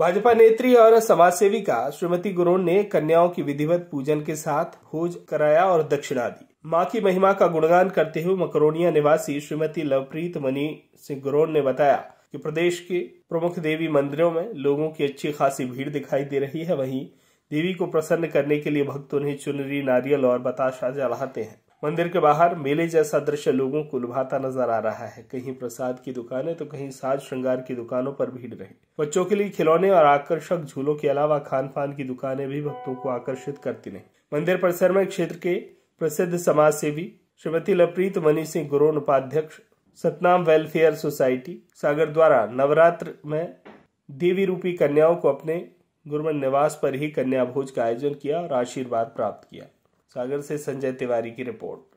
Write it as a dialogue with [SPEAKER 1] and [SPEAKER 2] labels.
[SPEAKER 1] भाजपा नेत्री और समाज सेविका श्रीमती गुरोन ने कन्याओं की विधिवत पूजन के साथ भोज कराया और दक्षिणा दी माँ की महिमा का गुणगान करते हुए मकरोनिया निवासी श्रीमती लवप्रीत मनी सिंह गुरोन ने बताया कि प्रदेश के प्रमुख देवी मंदिरों में लोगों की अच्छी खासी भीड़ दिखाई दे रही है वहीं देवी को प्रसन्न करने के लिए भक्त उन्हें चुनरी नारियल और बताशा जलाते हैं मंदिर के बाहर मेले जैसा दृश्य लोगों को लुभाता नजर आ रहा है कहीं प्रसाद की दुकानें तो कहीं साज श्रृंगार की दुकानों पर भीड़ रही बच्चों के लिए खिलौने और आकर्षक झूलों के अलावा खान पान की दुकानें भी भक्तों को आकर्षित करती रही मंदिर परिसर में क्षेत्र के प्रसिद्ध समाज सेवी श्रीमती लवप्रीत मनी सिंह गुरोन उपाध्यक्ष सतनाम वेलफेयर सोसाइटी सागर द्वारा नवरात्र में देवी रूपी कन्याओं को अपने गुरुमन निवास पर ही कन्या भोज का आयोजन किया और आशीर्वाद प्राप्त किया सागर से संजय तिवारी की रिपोर्ट